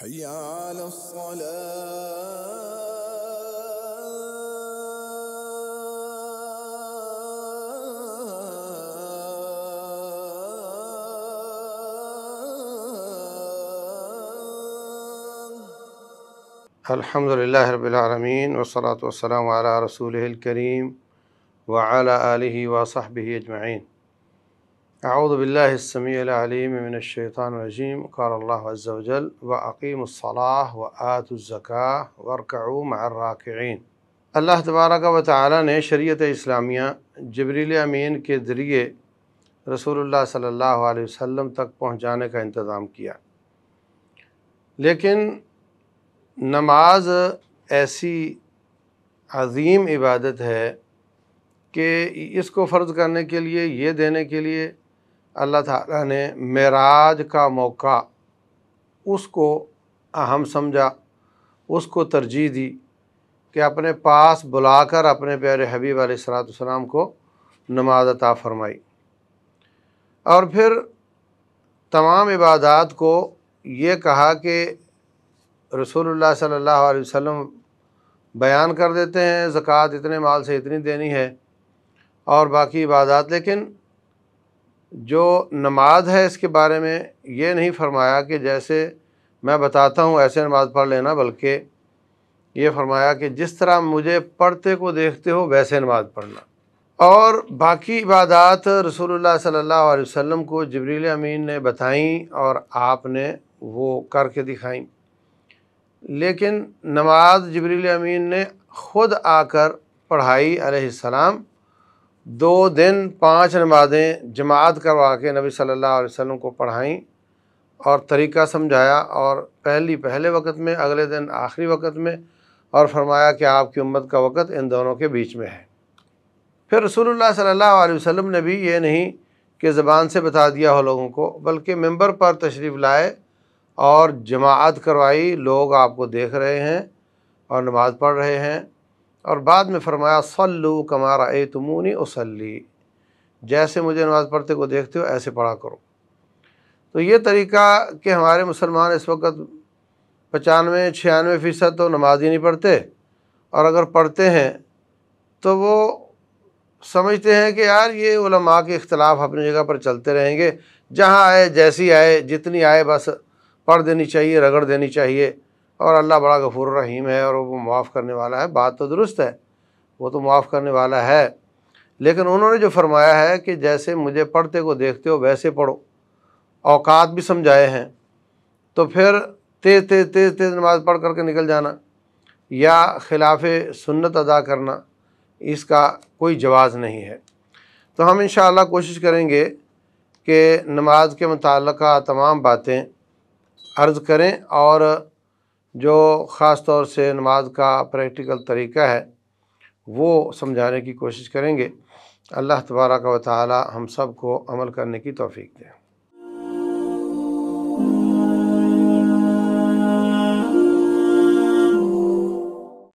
حي على الصلاه الحمد لله رب العالمين والصلاة والسلام على رسوله الكريم وعلى آله وصحبه أجمعين اعوذ باللہ السمیع العلیم من الشیطان الرجیم قال اللہ عز و جل عقیم الصلاح و آۃ الزکا مَعَ الرَّاكِعِينَ اللہ تبارک و تعالی نے شریعت اسلامیہ جبریل امین کے ذریعے رسول اللہ صلی اللہ علیہ وسلم تک پہنچانے کا انتظام کیا لیکن نماز ایسی عظیم عبادت ہے کہ اس کو فرض کرنے کے لیے یہ دینے کے لیے اللہ تعالیٰ نے معراج کا موقع اس کو اہم سمجھا اس کو ترجیح دی کہ اپنے پاس بلا کر اپنے پیارے حبیب علیہ السلاۃ والسلام کو نماز عطا فرمائی اور پھر تمام عبادات کو یہ کہا کہ رسول اللہ صلی اللہ علیہ وسلم بیان کر دیتے ہیں زکوٰۃ اتنے مال سے اتنی دینی ہے اور باقی عبادات لیکن جو نماز ہے اس کے بارے میں یہ نہیں فرمایا کہ جیسے میں بتاتا ہوں ایسے نماز پڑھ لینا بلکہ یہ فرمایا کہ جس طرح مجھے پڑھتے کو دیکھتے ہو ویسے نماز پڑھنا اور باقی عبادات رسول اللہ صلی اللہ علیہ وسلم کو جبریل امین نے بتائیں اور آپ نے وہ کر کے دکھائیں لیکن نماز جبریل امین نے خود آ کر پڑھائی علیہ السلام دو دن پانچ نمازیں جماعت کروا کے نبی صلی اللہ علیہ وسلم کو پڑھائیں اور طریقہ سمجھایا اور پہلی پہلے وقت میں اگلے دن آخری وقت میں اور فرمایا کہ آپ کی امت کا وقت ان دونوں کے بیچ میں ہے پھر رسول اللہ صلی اللہ علیہ وسلم نے بھی یہ نہیں کہ زبان سے بتا دیا ہو لوگوں کو بلکہ ممبر پر تشریف لائے اور جماعت کروائی لوگ آپ کو دیکھ رہے ہیں اور نماز پڑھ رہے ہیں اور بعد میں فرمایا صلو کمارا اے تمونی اسلی جیسے مجھے نماز پڑھتے کو دیکھتے ہو ایسے پڑھا کرو تو یہ طریقہ کہ ہمارے مسلمان اس وقت پچانوے چھیانوے فیصد تو نماز ہی نہیں پڑھتے اور اگر پڑھتے ہیں تو وہ سمجھتے ہیں کہ یار یہ علماء کے اختلاف اپنی جگہ پر چلتے رہیں گے جہاں آئے جیسی آئے جتنی آئے بس پڑھ دینی چاہیے رگڑ دینی چاہیے اور اللہ بڑا غفور الرحیم ہے اور وہ معاف کرنے والا ہے بات تو درست ہے وہ تو معاف کرنے والا ہے لیکن انہوں نے جو فرمایا ہے کہ جیسے مجھے پڑھتے کو دیکھتے ہو ویسے پڑھو اوقات بھی سمجھائے ہیں تو پھر تیز تیز تیز تیز نماز پڑھ کر کے نکل جانا یا خلاف سنت ادا کرنا اس کا کوئی جواز نہیں ہے تو ہم انشاءاللہ کوشش کریں گے کہ نماز کے متعلقہ تمام باتیں عرض کریں اور جو خاص طور سے نماز کا پریکٹیکل طریقہ ہے وہ سمجھانے کی کوشش کریں گے اللہ تبارک و تعالی ہم سب کو عمل کرنے کی توفیق دیں